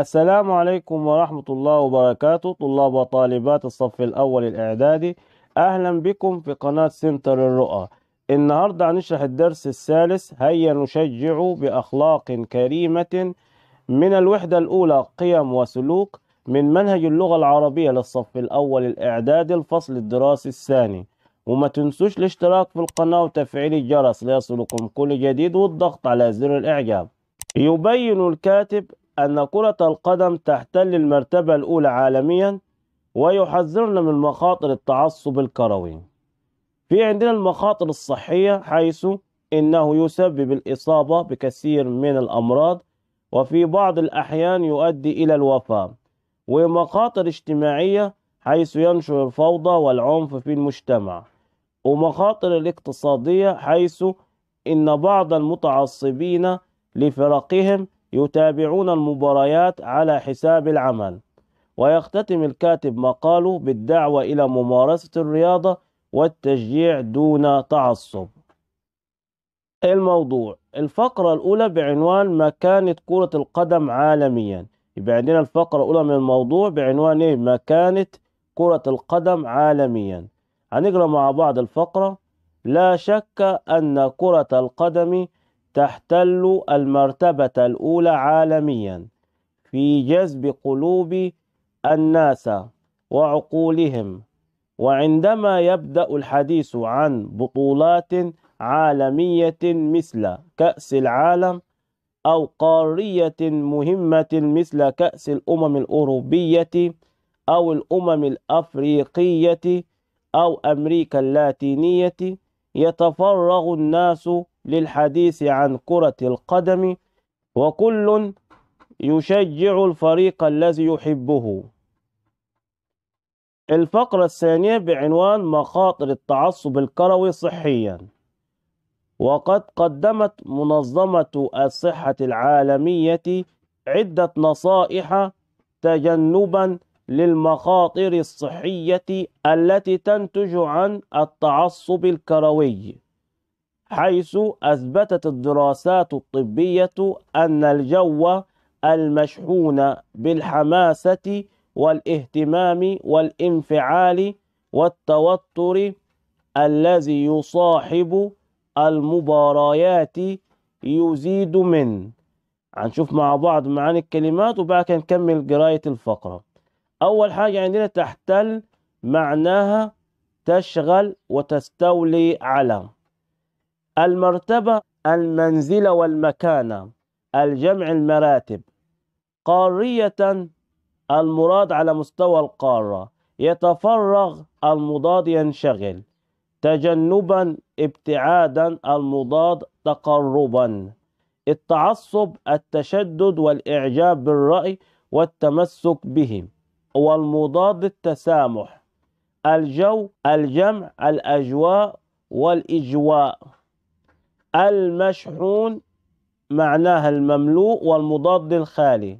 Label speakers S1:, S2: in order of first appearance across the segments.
S1: السلام عليكم ورحمة الله وبركاته طلاب وطالبات الصف الأول الإعدادي أهلا بكم في قناة سنتر الرؤى النهاردة هنشرح الدرس الثالث هيا نشجع بأخلاق كريمة من الوحدة الأولى قيم وسلوك من منهج اللغة العربية للصف الأول الإعدادي الفصل الدراسي الثاني وما تنسوش الاشتراك في القناة وتفعيل الجرس ليصلكم كل جديد والضغط على زر الإعجاب يبين الكاتب أن كرة القدم تحتل المرتبة الأولى عالميا ويحذرنا من مخاطر التعصب الكروي في عندنا المخاطر الصحية حيث إنه يسبب الإصابة بكثير من الأمراض وفي بعض الأحيان يؤدي إلى الوفاة ومخاطر اجتماعية حيث ينشر الفوضى والعنف في المجتمع ومخاطر الاقتصادية حيث إن بعض المتعصبين لفرقهم يتابعون المباريات على حساب العمل ويختتم الكاتب مقاله بالدعوة إلى ممارسة الرياضة والتشجيع دون تعصب الموضوع الفقرة الأولى بعنوان مكانة كرة القدم عالميا يبقى عندنا الفقرة الأولى من الموضوع بعنوان إيه مكانة كرة القدم عالميا هنقرأ مع بعض الفقرة لا شك أن كرة القدم تحتل المرتبة الأولى عالميا في جذب قلوب الناس وعقولهم وعندما يبدأ الحديث عن بطولات عالمية مثل كأس العالم أو قارية مهمة مثل كأس الأمم الأوروبية أو الأمم الأفريقية أو أمريكا اللاتينية يتفرغ الناس للحديث عن كرة القدم وكل يشجع الفريق الذي يحبه الفقرة الثانية بعنوان مخاطر التعصب الكروي صحيا وقد قدمت منظمة الصحة العالمية عدة نصائح تجنبا للمخاطر الصحية التي تنتج عن التعصب الكروي حيث أثبتت الدراسات الطبية أن الجو المشحون بالحماسة والاهتمام والانفعال والتوتر الذي يصاحب المباريات يزيد من هنشوف مع بعض معاني الكلمات وبعد كده نكمل قراية الفقرة أول حاجة عندنا تحتل معناها تشغل وتستولي على المرتبة المنزلة والمكانة الجمع المراتب قارية المراد على مستوى القارة يتفرغ المضاد ينشغل تجنبا ابتعادا المضاد تقربا التعصب التشدد والإعجاب بالرأي والتمسك به والمضاد التسامح الجو الجمع الأجواء والإجواء المشحون معناها المملوء والمضاد الخالي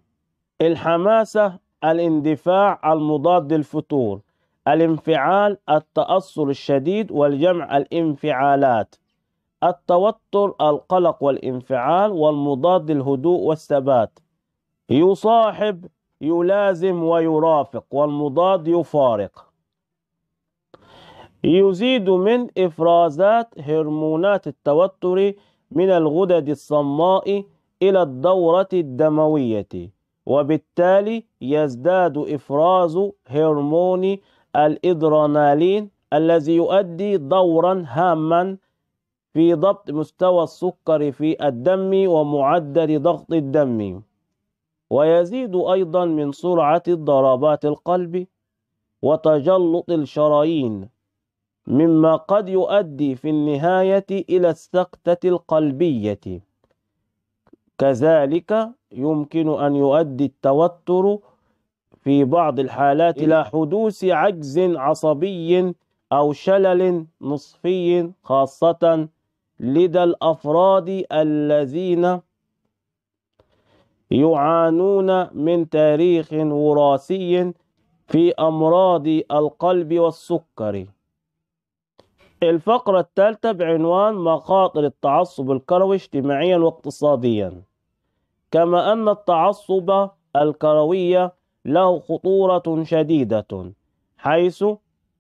S1: الحماسة الاندفاع المضاد الفتور الانفعال التأثر الشديد والجمع الانفعالات التوتر القلق والانفعال والمضاد الهدوء والثبات يصاحب يلازم ويرافق والمضاد يفارق يزيد من إفرازات هرمونات التوتر من الغدد الصماء إلى الدورة الدموية وبالتالي يزداد إفراز هرمون الإدرينالين الذي يؤدي دورا هاما في ضبط مستوى السكر في الدم ومعدل ضغط الدم ويزيد أيضا من سرعة ضربات القلب وتجلط الشرايين مما قد يؤدي في النهاية إلى السقطة القلبية كذلك يمكن أن يؤدي التوتر في بعض الحالات إلى حدوث عجز عصبي أو شلل نصفي خاصة لدى الأفراد الذين يعانون من تاريخ وراثي في أمراض القلب والسكري الفقرة الثالثة بعنوان مخاطر التعصب الكروي اجتماعيا واقتصاديا كما أن التعصب الكروي له خطورة شديدة حيث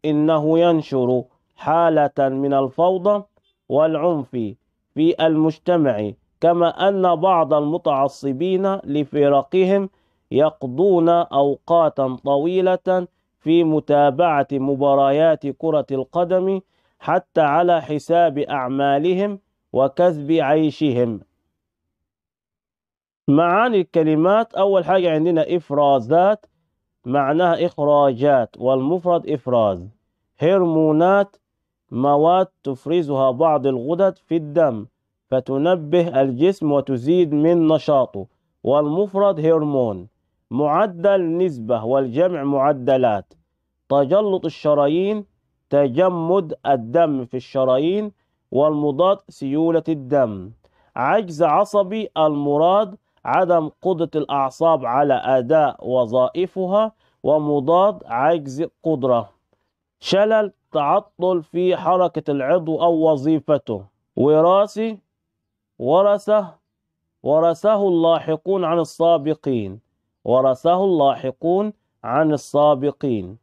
S1: إنه ينشر حالة من الفوضى والعنف في المجتمع كما أن بعض المتعصبين لفرقهم يقضون أوقاتا طويلة في متابعة مباريات كرة القدم حتى على حساب أعمالهم وكسب عيشهم معاني الكلمات أول حاجة عندنا إفرازات معناها إخراجات والمفرد إفراز هرمونات مواد تفرزها بعض الغدد في الدم فتنبه الجسم وتزيد من نشاطه والمفرد هرمون معدل نسبة والجمع معدلات تجلط الشرايين تجمد الدم في الشرايين والمضاد سيولة الدم عجز عصبي المراد عدم قدرة الأعصاب على أداء وظائفها ومضاد عجز قدرة شلل تعطل في حركة العضو أو وظيفته وراثي ورثه ورثه اللاحقون عن السابقين ورثه اللاحقون عن السابقين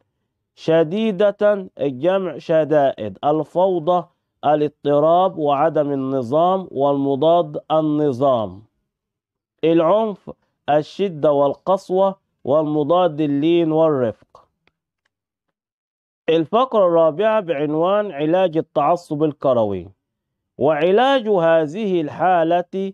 S1: شديدة الجمع شدائد الفوضى الاضطراب وعدم النظام والمضاد النظام العنف الشدة والقسوة والمضاد اللين والرفق الفقرة الرابعة بعنوان علاج التعصب الكروي وعلاج هذه الحالة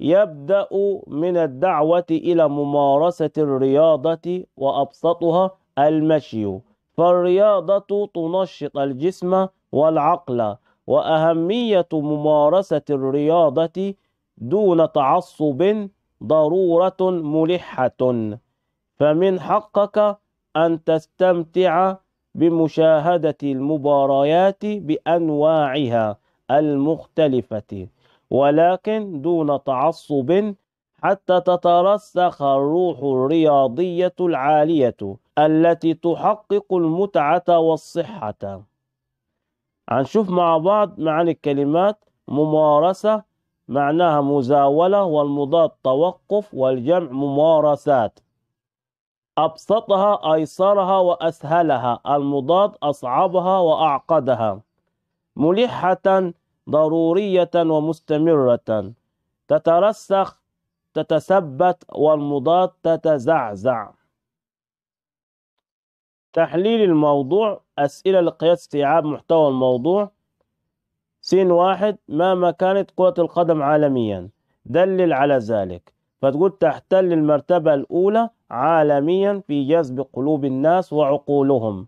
S1: يبدأ من الدعوة إلى ممارسة الرياضة وأبسطها المشي فالرياضة تنشط الجسم والعقل وأهمية ممارسة الرياضة دون تعصب ضرورة ملحة فمن حقك أن تستمتع بمشاهدة المباريات بأنواعها المختلفة ولكن دون تعصب حتى تترسخ الروح الرياضية العالية التي تحقق المتعة والصحة هنشوف مع بعض معاني الكلمات ممارسة معناها مزاولة والمضاد توقف والجمع ممارسات أبسطها أيسرها وأسهلها المضاد أصعبها وأعقدها ملحة ضرورية ومستمرة تترسخ تتثبت والمضاد تتزعزع تحليل الموضوع أسئلة لقياس استيعاب محتوى الموضوع سين واحد ما مكانة كرة القدم عالميا دلل على ذلك فتقول تحتل المرتبة الأولى عالميا في جذب قلوب الناس وعقولهم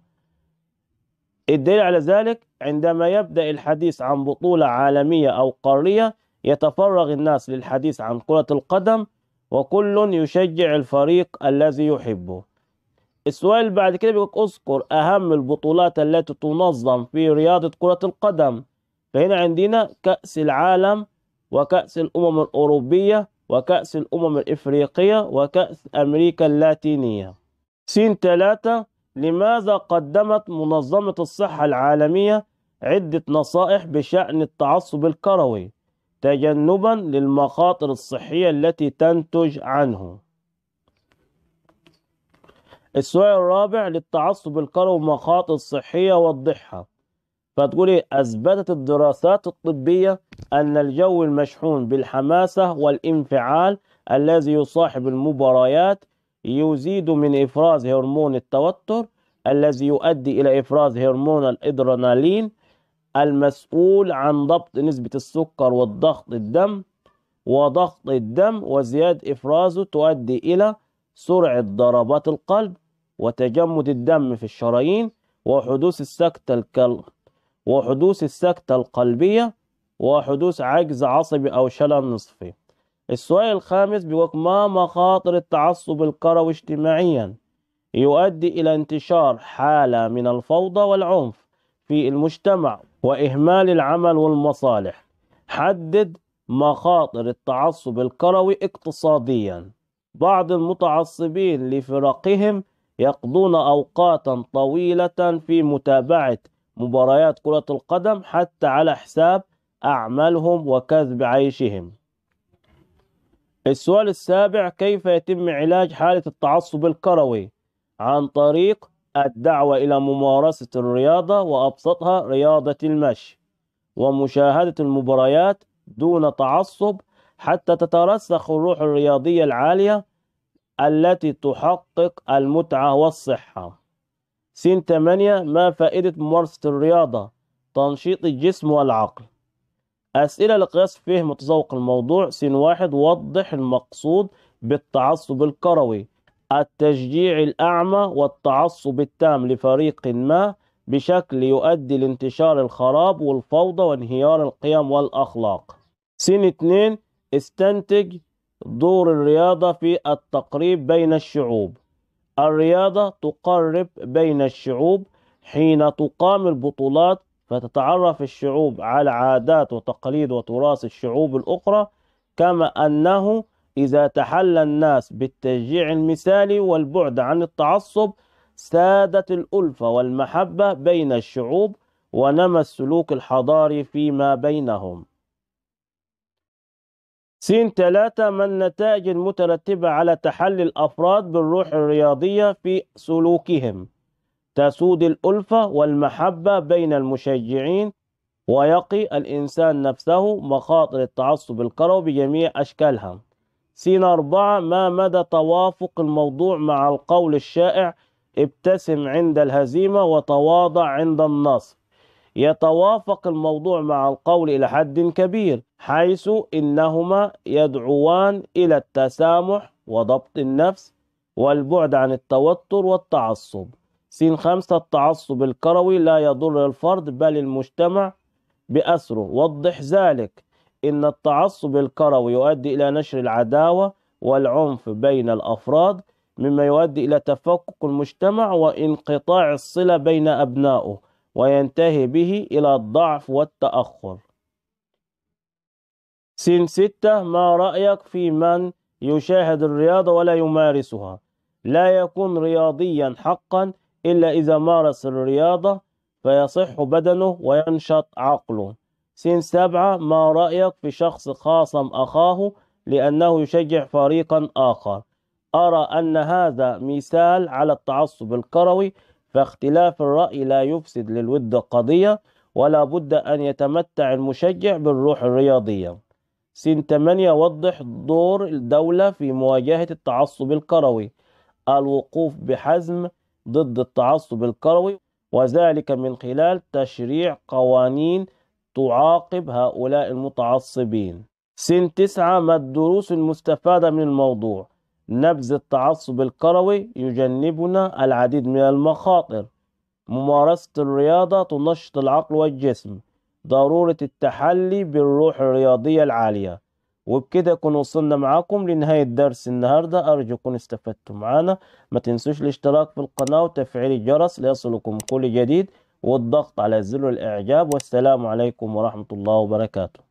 S1: الدليل على ذلك عندما يبدأ الحديث عن بطولة عالمية أو قارية يتفرغ الناس للحديث عن كرة القدم وكل يشجع الفريق الذي يحبه السؤال بعد كده بيقول اذكر أهم البطولات التي تنظم في رياضة كرة القدم فهنا عندنا كأس العالم وكأس الأمم الأوروبية وكأس الأمم الإفريقية وكأس أمريكا اللاتينية سين ثلاثة لماذا قدمت منظمة الصحة العالمية عدة نصائح بشأن التعصب الكروي تجنبا للمخاطر الصحية التي تنتج عنه السؤال الرابع للتعصب الكروي مخاطر الصحية وضحها فتقولي أثبتت الدراسات الطبية أن الجو المشحون بالحماسة والانفعال الذي يصاحب المباريات يزيد من إفراز هرمون التوتر الذي يؤدي إلى إفراز هرمون الإدرينالين المسؤول عن ضبط نسبة السكر والضغط الدم وضغط الدم وزيادة إفرازه تؤدي إلى سرعة ضربات القلب وتجمد الدم في الشرايين وحدوث السكتة الكل وحدوث السكتة القلبية وحدوث عجز عصبي أو شلل نصفي السؤال الخامس بيقول ما مخاطر التعصب الكروي اجتماعيا يؤدي إلى انتشار حالة من الفوضى والعنف في المجتمع وإهمال العمل والمصالح حدد مخاطر التعصب الكروي اقتصاديا بعض المتعصبين لفرقهم يقضون أوقاتا طويلة في متابعة مباريات كرة القدم حتى على حساب أعمالهم وكذب عيشهم السؤال السابع كيف يتم علاج حالة التعصب الكروي عن طريق الدعوة إلى ممارسة الرياضة وأبسطها رياضة المشي ومشاهدة المباريات دون تعصب حتى تترسخ الروح الرياضية العالية التي تحقق المتعة والصحة سن 8 ما فائدة ممارسة الرياضة تنشيط الجسم والعقل أسئلة لقياس فهم وتذوق الموضوع سن واحد وضح المقصود بالتعصب الكروي التشجيع الأعمى والتعصب التام لفريق ما بشكل يؤدي لانتشار الخراب والفوضى وانهيار القيم والأخلاق سن 2 استنتج دور الرياضة في التقريب بين الشعوب الرياضة تقرب بين الشعوب حين تقام البطولات فتتعرف الشعوب على عادات وتقاليد وتراث الشعوب الأخرى كما أنه إذا تحلى الناس بالتشجيع المثالي والبعد عن التعصب سادت الألفة والمحبة بين الشعوب ونمى السلوك الحضاري فيما بينهم سين ثلاثة ما النتائج المترتبة على تحلي الأفراد بالروح الرياضية في سلوكهم تسود الألفة والمحبة بين المشجعين ويقي الإنسان نفسه مخاطر التعصب الكروي بجميع أشكالها سين أربعة ما مدى توافق الموضوع مع القول الشائع ابتسم عند الهزيمة وتواضع عند النصر يتوافق الموضوع مع القول إلى حد كبير حيث إنهما يدعوان إلى التسامح وضبط النفس والبعد عن التوتر والتعصب سين خمسة التعصب الكروي لا يضر الفرد بل المجتمع بأسره وضح ذلك إن التعصب الكروي يؤدي إلى نشر العداوة والعنف بين الأفراد مما يؤدي إلى تفكك المجتمع وانقطاع الصلة بين أبنائه وينتهي به إلى الضعف والتأخر سن ستة ما رأيك في من يشاهد الرياضة ولا يمارسها لا يكون رياضيا حقا إلا إذا مارس الرياضة فيصح بدنه وينشط عقله سن سبعة ما رأيك في شخص خاصم أخاه لأنه يشجع فريقا آخر أرى أن هذا مثال على التعصب الكروي فاختلاف الرأي لا يفسد للود قضية ولا بد أن يتمتع المشجع بالروح الرياضية سن 8 وضح دور الدولة في مواجهة التعصب الكروي الوقوف بحزم ضد التعصب الكروي وذلك من خلال تشريع قوانين تعاقب هؤلاء المتعصبين سن 9 ما الدروس المستفادة من الموضوع نبذ التعصب الكروي يجنبنا العديد من المخاطر ممارسة الرياضة تنشط العقل والجسم ضرورة التحلي بالروح الرياضية العالية وبكده كن وصلنا معاكم لنهاية درس النهاردة أرجو يكون استفدتم معنا ما تنسوش الاشتراك في القناة وتفعيل الجرس ليصلكم كل جديد والضغط على زر الإعجاب والسلام عليكم ورحمة الله وبركاته